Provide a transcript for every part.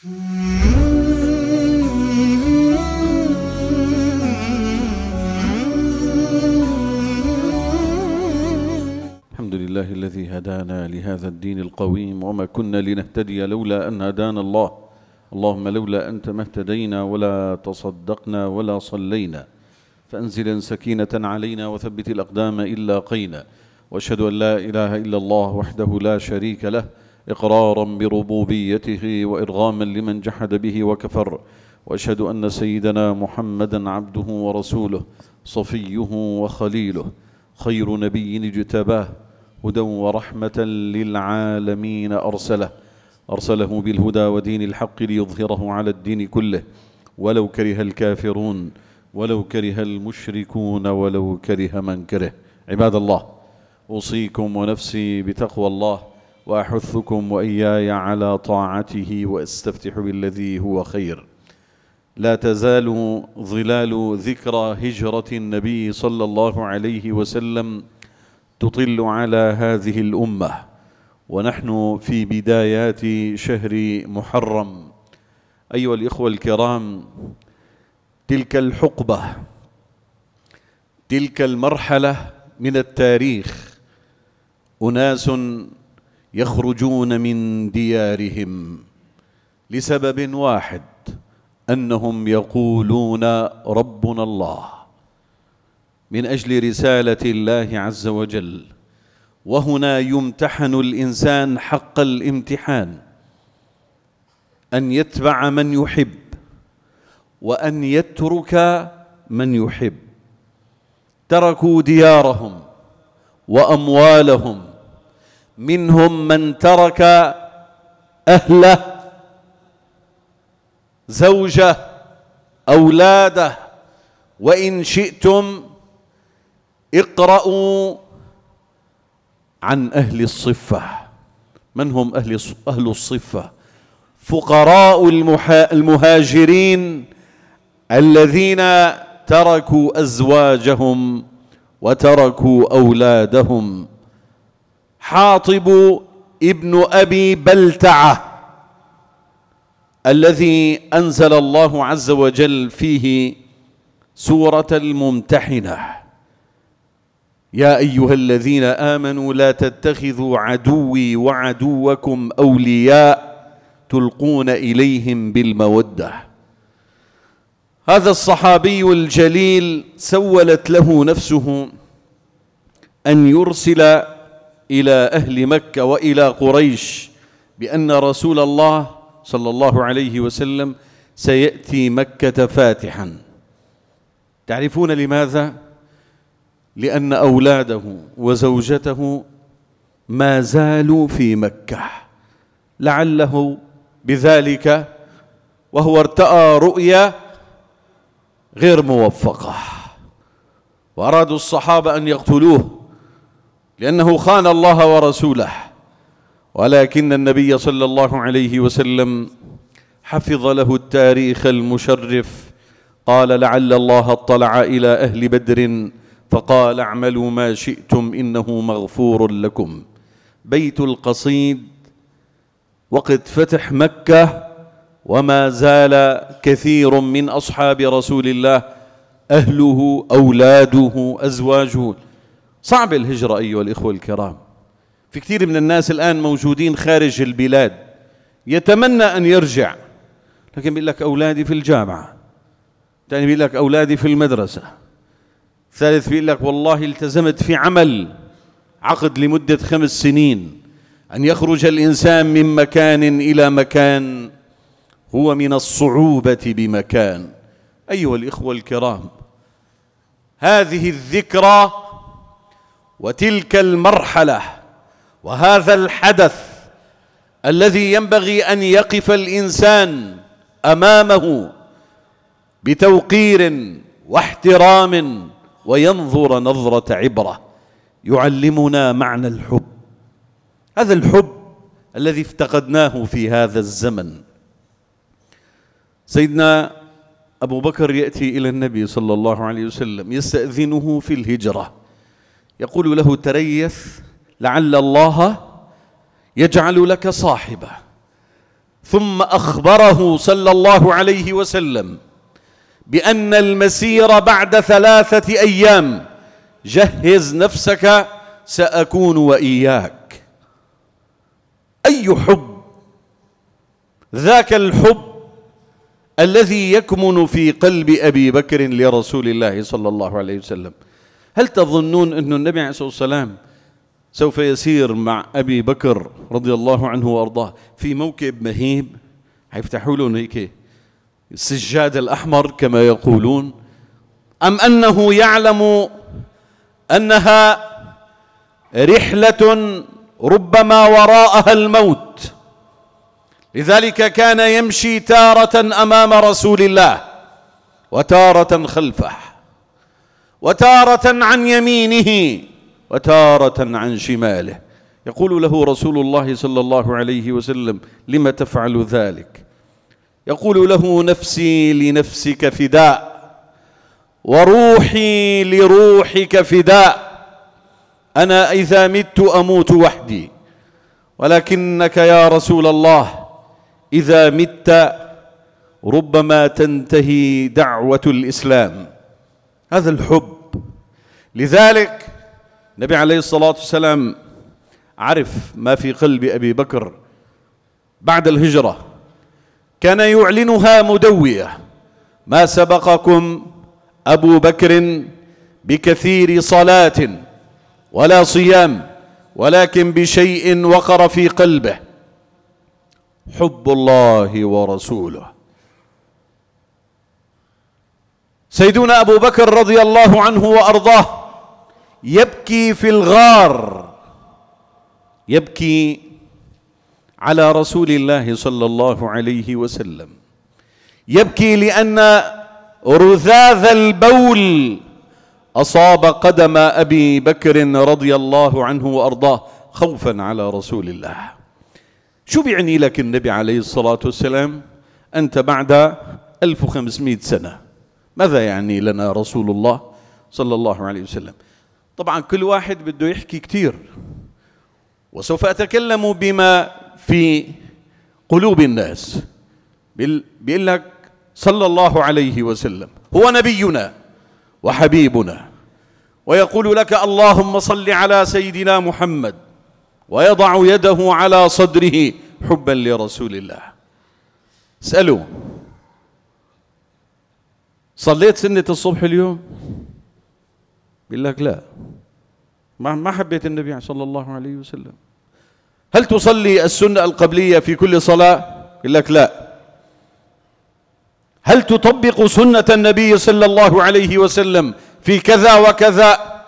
الحمد لله الذي هدانا لهذا الدين القويم وما كنا لنهتدي لولا أن هدانا الله اللهم لولا أنت ما اهتدينا ولا تصدقنا ولا صلينا فأنزل سكينة علينا وثبت الأقدام إلا قينا واشهد أن لا إله إلا الله وحده لا شريك له إقرارا بربوبيته وإرغاما لمن جحد به وكفر وأشهد أن سيدنا محمدا عبده ورسوله صفيه وخليله خير نبي اجتباه هدى ورحمة للعالمين أرسله أرسله بالهدى ودين الحق ليظهره على الدين كله ولو كره الكافرون ولو كره المشركون ولو كره من كره عباد الله أوصيكم ونفسي بتقوى الله واحثكم واياي على طاعته واستفتح بالذي هو خير لا تزال ظلال ذكرى هجره النبي صلى الله عليه وسلم تطل على هذه الامه ونحن في بدايات شهر محرم ايها الاخوه الكرام تلك الحقبه تلك المرحله من التاريخ اناس يخرجون من ديارهم لسبب واحد انهم يقولون ربنا الله من اجل رساله الله عز وجل وهنا يمتحن الانسان حق الامتحان ان يتبع من يحب وان يترك من يحب تركوا ديارهم واموالهم منهم من ترك أهله زوجه أولاده وإن شئتم اقرأوا عن أهل الصفة من هم أهل أهل الصفة فقراء المهاجرين الذين تركوا أزواجهم وتركوا أولادهم حاطب ابن ابي بلتعه الذي انزل الله عز وجل فيه سوره الممتحنه يا ايها الذين امنوا لا تتخذوا عدوي وعدوكم اولياء تلقون اليهم بالموده هذا الصحابي الجليل سولت له نفسه ان يرسل إلى أهل مكة وإلى قريش بأن رسول الله صلى الله عليه وسلم سيأتي مكة فاتحا تعرفون لماذا؟ لأن أولاده وزوجته ما زالوا في مكة لعله بذلك وهو ارتأى رؤيا غير موفقة وأرادوا الصحابة أن يقتلوه لأنه خان الله ورسوله ولكن النبي صلى الله عليه وسلم حفظ له التاريخ المشرف قال لعل الله اطلع إلى أهل بدر فقال اعملوا ما شئتم إنه مغفور لكم بيت القصيد وقد فتح مكة وما زال كثير من أصحاب رسول الله أهله أولاده أزواجه صعب الهجرة أيها الإخوة الكرام في كثير من الناس الآن موجودين خارج البلاد يتمنى أن يرجع لكن بيقول لك أولادي في الجامعة ثاني بيقول لك أولادي في المدرسة ثالث بيقول لك والله التزمت في عمل عقد لمدة خمس سنين أن يخرج الإنسان من مكان إلى مكان هو من الصعوبة بمكان أيها الإخوة الكرام هذه الذكرى وتلك المرحله وهذا الحدث الذي ينبغي ان يقف الانسان امامه بتوقير واحترام وينظر نظره عبره يعلمنا معنى الحب هذا الحب الذي افتقدناه في هذا الزمن سيدنا ابو بكر ياتي الى النبي صلى الله عليه وسلم يستاذنه في الهجره يقول له تريث لعل الله يجعل لك صاحبه ثم اخبره صلى الله عليه وسلم بان المسير بعد ثلاثه ايام جهز نفسك ساكون واياك اي حب ذاك الحب الذي يكمن في قلب ابي بكر لرسول الله صلى الله عليه وسلم هل تظنون أن النبي عليه الصلاة والسلام سوف يسير مع أبي بكر رضي الله عنه وأرضاه في موكب مهيب هيفتحوا له هيك السجاد الأحمر كما يقولون أم أنه يعلم أنها رحلة ربما وراءها الموت لذلك كان يمشي تارة أمام رسول الله وتارة خلفه وتارة عن يمينه وتارة عن شماله يقول له رسول الله صلى الله عليه وسلم لم تفعل ذلك يقول له نفسي لنفسك فداء وروحي لروحك فداء انا اذا مت اموت وحدي ولكنك يا رسول الله اذا مت ربما تنتهي دعوه الاسلام هذا الحب لذلك النبي عليه الصلاة والسلام عرف ما في قلب أبي بكر بعد الهجرة كان يعلنها مدوية ما سبقكم أبو بكر بكثير صلاة ولا صيام ولكن بشيء وقر في قلبه حب الله ورسوله سيدنا أبو بكر رضي الله عنه وأرضاه يبكي في الغار يبكي على رسول الله صلى الله عليه وسلم يبكي لأن رذاذ البول أصاب قدم أبي بكر رضي الله عنه وأرضاه خوفا على رسول الله شو بيعني لك النبي عليه الصلاة والسلام أنت بعد 1500 سنة ماذا يعني لنا رسول الله صلى الله عليه وسلم طبعا كل واحد بده يحكي كثير وسوف أتكلم بما في قلوب الناس بيقول لك صلى الله عليه وسلم هو نبينا وحبيبنا ويقول لك اللهم صل على سيدنا محمد ويضع يده على صدره حبا لرسول الله اسألوا صليت سنة الصبح اليوم بيقول لك لا ما ما حبيت النبي صلى الله عليه وسلم هل تصلي السنة القبلية في كل صلاة يقول لك لا هل تطبق سنة النبي صلى الله عليه وسلم في كذا وكذا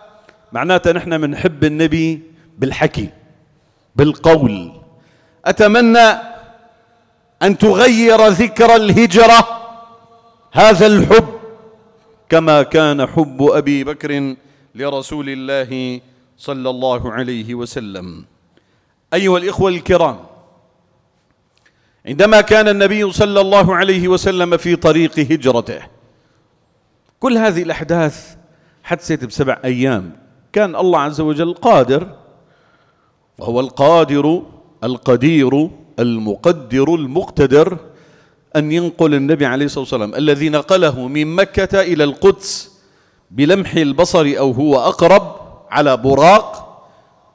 معناته نحن بنحب النبي بالحكي بالقول أتمنى أن تغير ذكرى الهجرة هذا الحب كما كان حب أبي بكر لرسول الله صلى الله عليه وسلم أيها الإخوة الكرام عندما كان النبي صلى الله عليه وسلم في طريق هجرته كل هذه الأحداث حدثت بسبع أيام كان الله عز وجل قادر وهو القادر القدير المقدر المقتدر أن ينقل النبي عليه الصلاة والسلام الذي نقله من مكة إلى القدس بلمح البصر أو هو أقرب على براق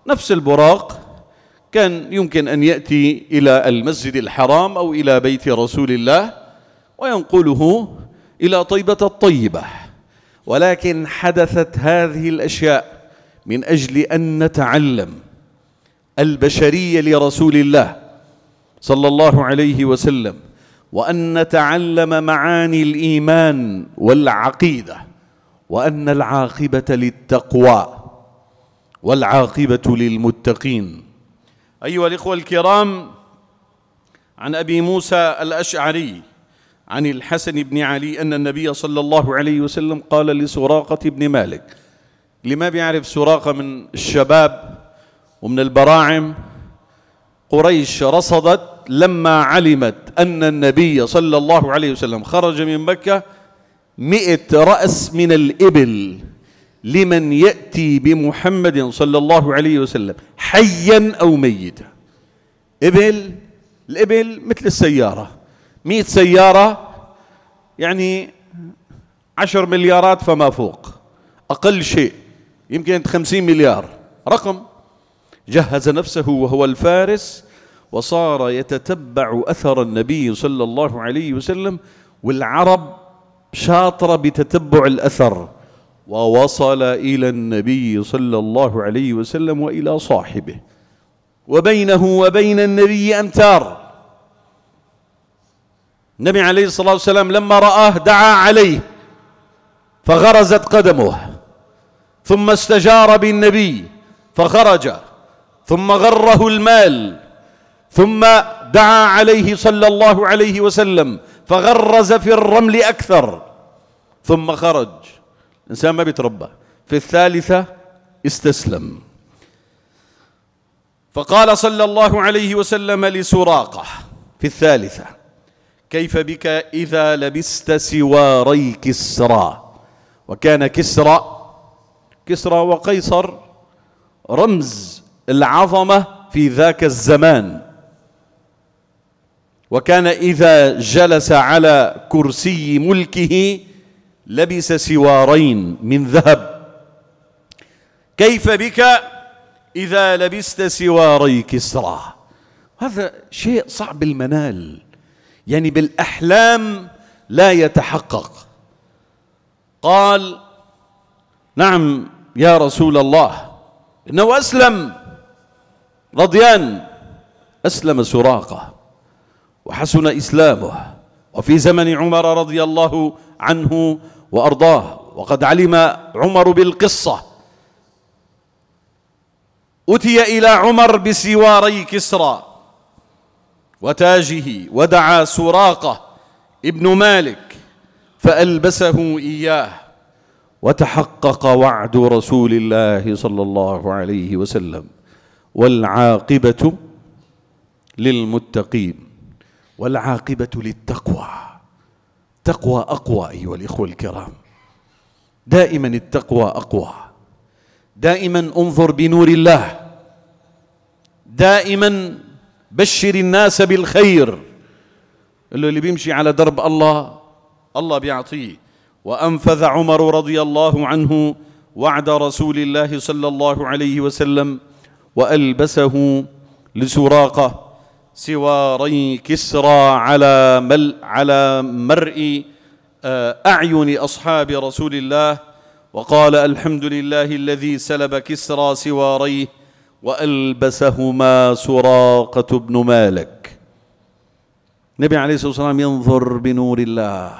نفس البراق كان يمكن أن يأتي إلى المسجد الحرام أو إلى بيت رسول الله وينقله إلى طيبة الطيبة ولكن حدثت هذه الأشياء من أجل أن نتعلم البشرية لرسول الله صلى الله عليه وسلم وان نتعلم معاني الايمان والعقيده وان العاقبه للتقوى والعاقبه للمتقين ايها الاخوه الكرام عن ابي موسى الاشعري عن الحسن بن علي ان النبي صلى الله عليه وسلم قال لسراقه بن مالك لما بيعرف سراقه من الشباب ومن البراعم قريش رصدت لما علمت أن النبي صلى الله عليه وسلم خرج من مكة مئة رأس من الإبل لمن يأتي بمحمد صلى الله عليه وسلم حيا أو ميتا إبل الإبل مثل السيارة مئة سيارة يعني عشر مليارات فما فوق أقل شيء يمكن خمسين مليار رقم جهز نفسه وهو الفارس وصار يتتبع أثر النبي صلى الله عليه وسلم والعرب شاطرة بتتبع الأثر ووصل إلى النبي صلى الله عليه وسلم وإلى صاحبه وبينه وبين النبي أمتار النبي عليه الصلاة والسلام لما رآه دعا عليه فغرزت قدمه ثم استجار بالنبي فخرج ثم غره المال ثم دعا عليه صلى الله عليه وسلم فغرز في الرمل أكثر ثم خرج الإنسان ما بيتربى في الثالثة استسلم فقال صلى الله عليه وسلم لسراقة في الثالثة كيف بك إذا لبست سواري كسرى وكان كسرى كسرى وقيصر رمز العظمة في ذاك الزمان وكان إذا جلس على كرسي ملكه لبس سوارين من ذهب كيف بك إذا لبست سواري كسرى هذا شيء صعب المنال يعني بالأحلام لا يتحقق قال نعم يا رسول الله إنه أسلم رضيان أسلم سراقه وحسن إسلامه وفي زمن عمر رضي الله عنه وأرضاه وقد علم عمر بالقصة أتي إلى عمر بسواري كسرى وتاجه ودعا سراقة ابن مالك فألبسه إياه وتحقق وعد رسول الله صلى الله عليه وسلم والعاقبة للمتقين والعاقبة للتقوى تقوى أقوى أيها الإخوة الكرام دائما التقوى أقوى دائما انظر بنور الله دائما بشر الناس بالخير اللي بيمشي على درب الله الله بيعطيه وأنفذ عمر رضي الله عنه وعد رسول الله صلى الله عليه وسلم وألبسه لسراقه سواري كسرى على مل على مرء آه، أعين أصحاب رسول الله وقال الحمد لله الذي سلب كسرى سواريه وألبسهما سراقة بن مالك النبي عليه الصلاة والسلام ينظر بنور الله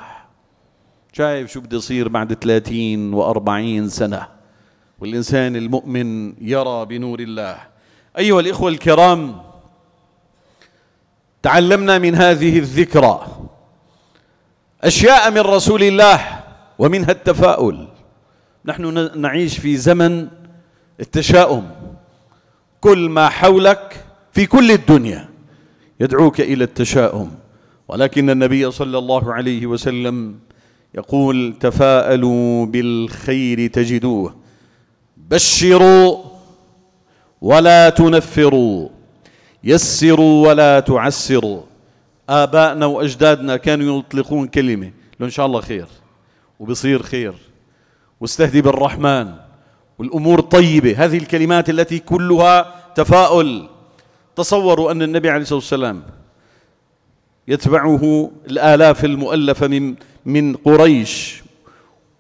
شايف شو بده يصير بعد 30 و40 سنة والإنسان المؤمن يرى بنور الله أيها الإخوة الكرام تعلمنا من هذه الذكرى أشياء من رسول الله ومنها التفاؤل نحن نعيش في زمن التشاؤم كل ما حولك في كل الدنيا يدعوك إلى التشاؤم ولكن النبي صلى الله عليه وسلم يقول تفاءلوا بالخير تجدوه بشروا ولا تنفروا يسروا ولا تعسروا آبائنا وأجدادنا كانوا يطلقون كلمة لو إن شاء الله خير وبصير خير واستهدي بالرحمن والأمور طيبة هذه الكلمات التي كلها تفاؤل تصوروا أن النبي عليه الصلاة والسلام يتبعه الآلاف المؤلفة من من قريش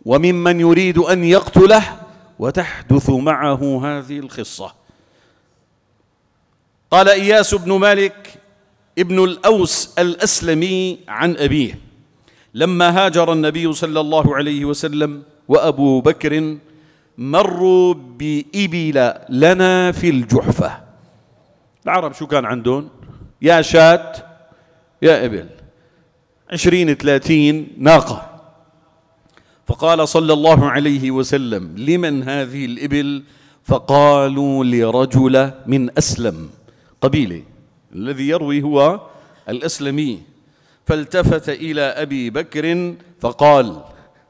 وممن يريد أن يقتله وتحدث معه هذه القصه قال إياس بن مالك ابن الأوس الأسلمي عن أبيه لما هاجر النبي صلى الله عليه وسلم وأبو بكر مروا بإبل لنا في الجحفة العرب شو كان عندهم يا شاة يا إبل عشرين ثلاثين ناقة فقال صلى الله عليه وسلم لمن هذه الإبل فقالوا لرجل من أسلم قبيلة الذي يروي هو الأسلمي فالتفت إلى أبي بكر فقال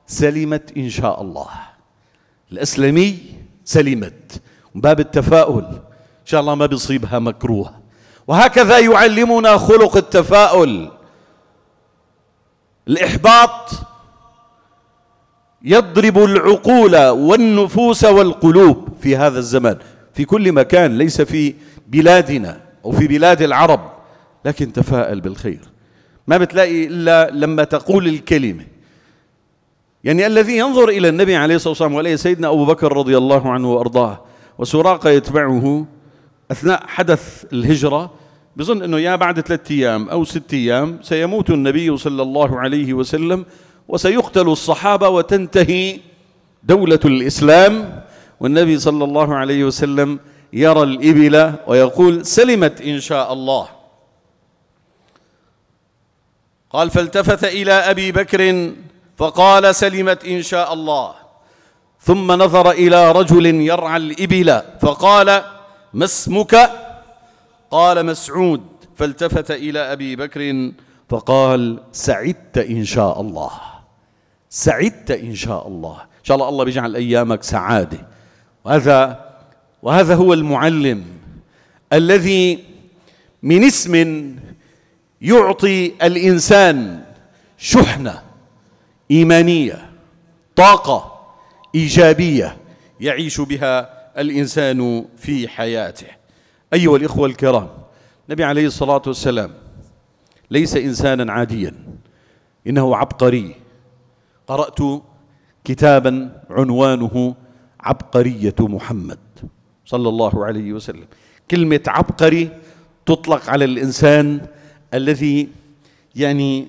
سلمت إن شاء الله الأسلمي سلمت من باب التفاؤل إن شاء الله ما بيصيبها مكروه وهكذا يعلمنا خلق التفاؤل الإحباط يضرب العقول والنفوس والقلوب في هذا الزمان في كل مكان ليس في بلادنا أو في بلاد العرب لكن تفاءل بالخير ما بتلاقي إلا لما تقول الكلمة يعني الذي ينظر إلى النبي عليه الصلاة والسلام وإلى سيدنا أبو بكر رضي الله عنه وأرضاه وسراقة يتبعه أثناء حدث الهجرة بظن أنه يا بعد ثلاثة أيام أو ست أيام سيموت النبي صلى الله عليه وسلم وسيقتل الصحابة وتنتهي دولة الإسلام والنبي صلى الله عليه وسلم يرى الإبل ويقول سلمت إن شاء الله قال فالتفت إلى أبي بكر فقال سلمت إن شاء الله ثم نظر إلى رجل يرعى الإبل فقال ما اسمك قال مسعود فالتفت إلى أبي بكر فقال سعدت إن شاء الله سعدت إن شاء الله إن شاء الله الله بيجعل أيامك سعادة وهذا وهذا هو المعلم الذي من اسم يعطي الانسان شحنه ايمانيه طاقه ايجابيه يعيش بها الانسان في حياته ايها الاخوه الكرام النبي عليه الصلاه والسلام ليس انسانا عاديا انه عبقري قرات كتابا عنوانه عبقريه محمد صلى الله عليه وسلم كلمة عبقري تطلق على الإنسان الذي يعني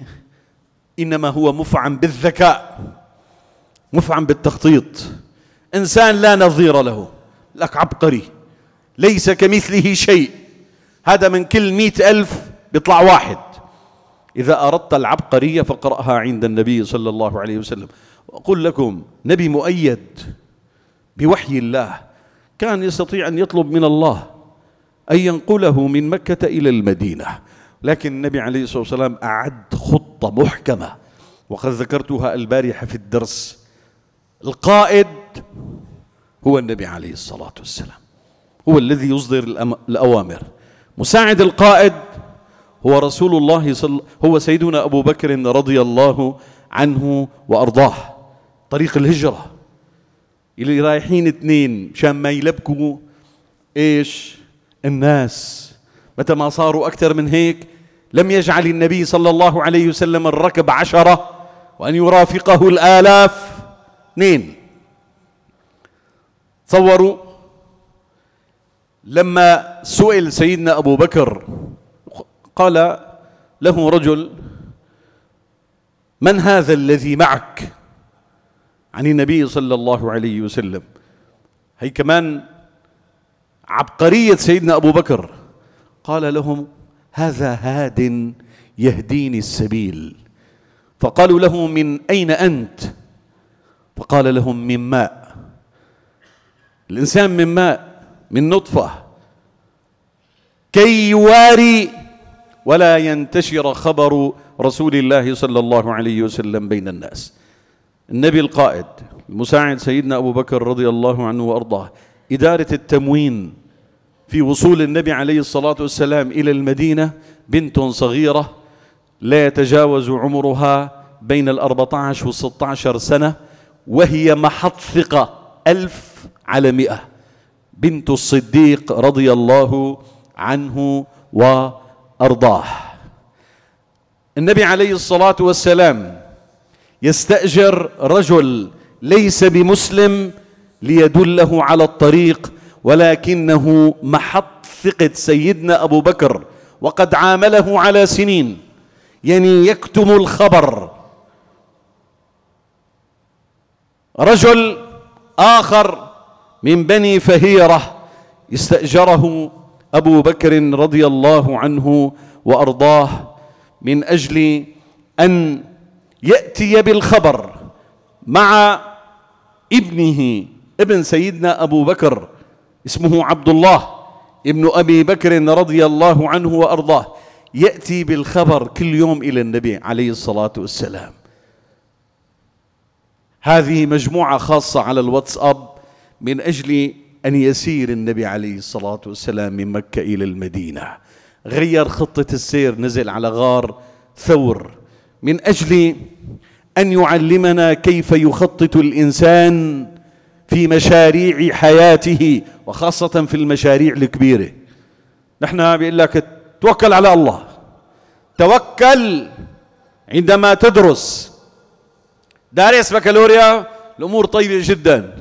إنما هو مفعم بالذكاء مفعم بالتخطيط إنسان لا نظير له لك عبقري ليس كمثله شيء هذا من كل مئة ألف بيطلع واحد إذا أردت العبقرية فاقرأها عند النبي صلى الله عليه وسلم أقول لكم نبي مؤيد بوحي الله كان يستطيع أن يطلب من الله أن ينقله من مكة إلى المدينة لكن النبي عليه الصلاة والسلام أعد خطة محكمة وقد ذكرتها البارحة في الدرس القائد هو النبي عليه الصلاة والسلام هو الذي يصدر الأوامر مساعد القائد هو رسول الله صل هو سيدنا أبو بكر رضي الله عنه وأرضاه طريق الهجرة اللي رايحين اثنين مشان ما يلبكوا ايش الناس متى ما صاروا أكثر من هيك لم يجعل النبي صلى الله عليه وسلم الركب عشرة وأن يرافقه الآلاف اثنين تصوروا لما سئل سيدنا أبو بكر قال له رجل من هذا الذي معك عن النبي صلى الله عليه وسلم هي كمان عبقرية سيدنا أبو بكر قال لهم هذا هاد يهديني السبيل فقالوا له من أين أنت فقال لهم من ماء الإنسان من ماء من نطفة كي يواري ولا ينتشر خبر رسول الله صلى الله عليه وسلم بين الناس النبي القائد المساعد سيدنا أبو بكر رضي الله عنه وأرضاه إدارة التموين في وصول النبي عليه الصلاة والسلام إلى المدينة بنت صغيرة لا يتجاوز عمرها بين الأربعة عشر والستة عشر سنة وهي محط ثقة ألف على مئة بنت الصديق رضي الله عنه وأرضاه النبي عليه الصلاة والسلام يستأجر رجل ليس بمسلم ليدله على الطريق ولكنه محط ثقة سيدنا أبو بكر وقد عامله على سنين يعني يكتم الخبر رجل آخر من بني فهيرة استأجره أبو بكر رضي الله عنه وأرضاه من أجل أن يأتي بالخبر مع ابنه ابن سيدنا أبو بكر اسمه عبد الله ابن أبي بكر رضي الله عنه وأرضاه يأتي بالخبر كل يوم إلى النبي عليه الصلاة والسلام هذه مجموعة خاصة على الواتساب من أجل أن يسير النبي عليه الصلاة والسلام من مكة إلى المدينة غير خطة السير نزل على غار ثور من اجل ان يعلمنا كيف يخطط الانسان في مشاريع حياته وخاصه في المشاريع الكبيره نحن بيقول لك توكل على الله توكل عندما تدرس دارس بكالوريا الامور طيبه جدا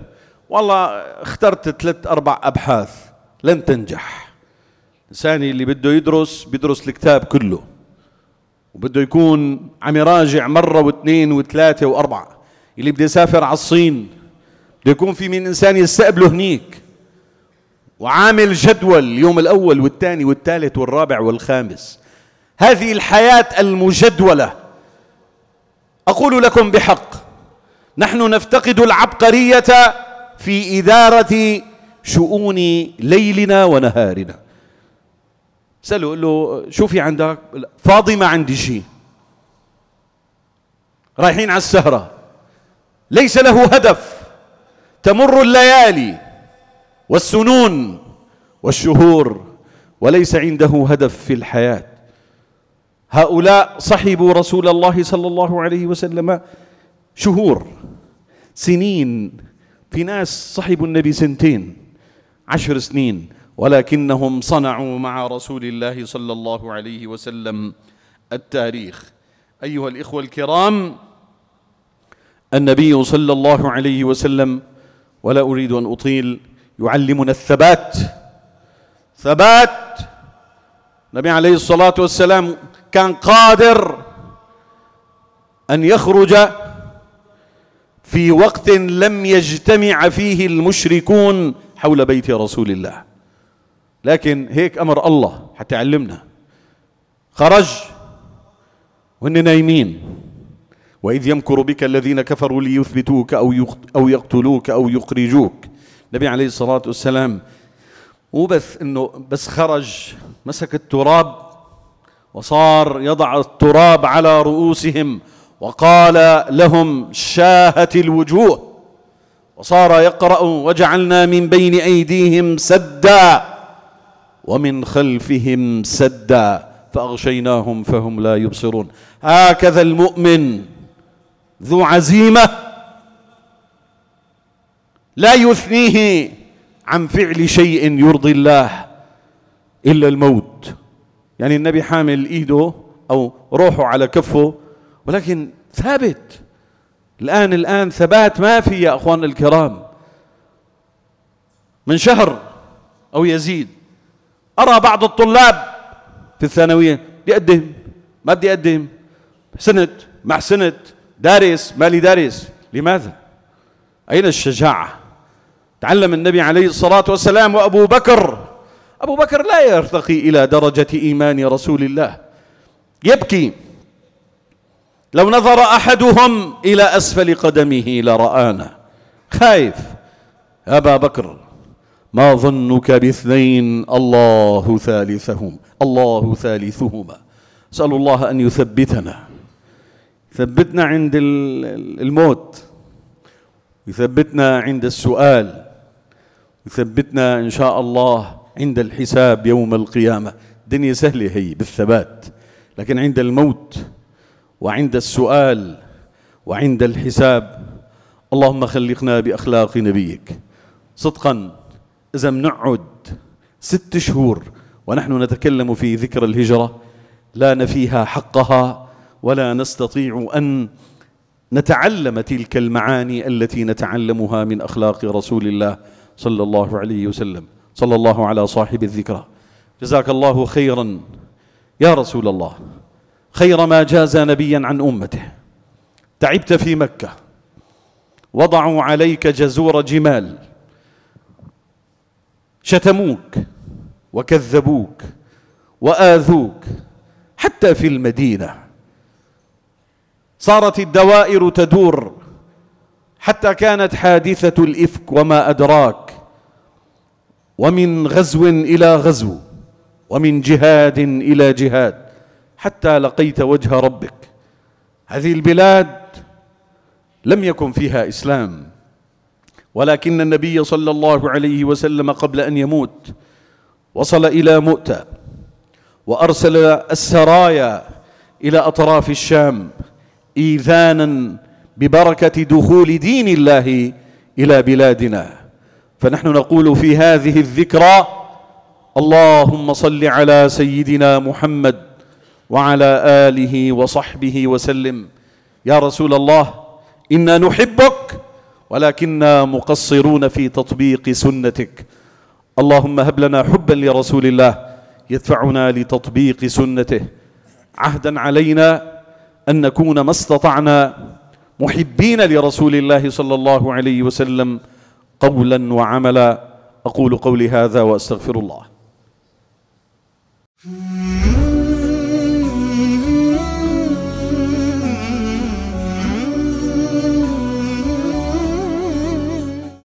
والله اخترت ثلاث اربع ابحاث لن تنجح الانسان اللي بده يدرس بيدرس الكتاب كله وبده يكون عم يراجع مرة واثنين وثلاثة وأربعة اللي بده يسافر على الصين بده يكون في من إنسان يستقبله هنيك وعامل جدول اليوم الأول والثاني والثالث والرابع والخامس هذه الحياة المجدولة أقول لكم بحق نحن نفتقد العبقرية في إدارة شؤون ليلنا ونهارنا سأله قال له شو في عندك فاضي ما عندي شيء رايحين على السهرة ليس له هدف تمر الليالي والسنون والشهور وليس عنده هدف في الحياة هؤلاء صحبوا رسول الله صلى الله عليه وسلم شهور سنين في ناس صحبوا النبي سنتين عشر سنين ولكنهم صنعوا مع رسول الله صلى الله عليه وسلم التاريخ ايها الاخوه الكرام النبي صلى الله عليه وسلم ولا اريد ان اطيل يعلمنا الثبات ثبات النبي عليه الصلاه والسلام كان قادر ان يخرج في وقت لم يجتمع فيه المشركون حول بيت رسول الله لكن هيك أمر الله حتى يعلمنا خرج وهن نايمين وإذ يمكر بك الذين كفروا ليثبتوك أو أو يقتلوك أو يخرجوك النبي عليه الصلاة والسلام مو بس إنه بس خرج مسك التراب وصار يضع التراب على رؤوسهم وقال لهم شاهت الوجوه وصار يقرأ وجعلنا من بين أيديهم سدا ومن خلفهم سدا فاغشيناهم فهم لا يبصرون هكذا المؤمن ذو عزيمه لا يثنيه عن فعل شيء يرضي الله الا الموت يعني النبي حامل ايده او روحه على كفه ولكن ثابت الان الان ثبات ما في يا اخوان الكرام من شهر او يزيد أرى بعض الطلاب في الثانوية بيقدم ما بدي أقدم سند مع سند دارس مالي دارس لماذا؟ أين الشجاعة؟ تعلم النبي عليه الصلاة والسلام وأبو بكر أبو بكر لا يرتقي إلى درجة إيمان رسول الله يبكي لو نظر أحدهم إلى أسفل قدمه لرآنا خايف أبا بكر ما ظنك باثنين الله ثالثهم الله ثالثهما اسال الله ان يثبتنا يثبتنا عند الموت يثبتنا عند السؤال يثبتنا ان شاء الله عند الحساب يوم القيامه الدنيا سهله هي بالثبات لكن عند الموت وعند السؤال وعند الحساب اللهم خلقنا باخلاق نبيك صدقا إذا منعد ست شهور ونحن نتكلم في ذكر الهجرة لا نفيها حقها ولا نستطيع أن نتعلم تلك المعاني التي نتعلمها من أخلاق رسول الله صلى الله عليه وسلم صلى الله على صاحب الذكرى جزاك الله خيرا يا رسول الله خير ما جاز نبيا عن أمته تعبت في مكة وضعوا عليك جزور جمال شتموك وكذبوك واذوك حتى في المدينه صارت الدوائر تدور حتى كانت حادثه الافك وما ادراك ومن غزو الى غزو ومن جهاد الى جهاد حتى لقيت وجه ربك هذه البلاد لم يكن فيها اسلام ولكن النبي صلى الله عليه وسلم قبل أن يموت وصل إلى مؤتة وأرسل السرايا إلى أطراف الشام إيذانا ببركة دخول دين الله إلى بلادنا فنحن نقول في هذه الذكرى اللهم صل على سيدنا محمد وعلى آله وصحبه وسلم يا رسول الله إنا نحبك ولكننا مقصرون في تطبيق سنتك اللهم هب لنا حبا لرسول الله يدفعنا لتطبيق سنته عهدا علينا أن نكون ما استطعنا محبين لرسول الله صلى الله عليه وسلم قولا وعملا أقول قولي هذا وأستغفر الله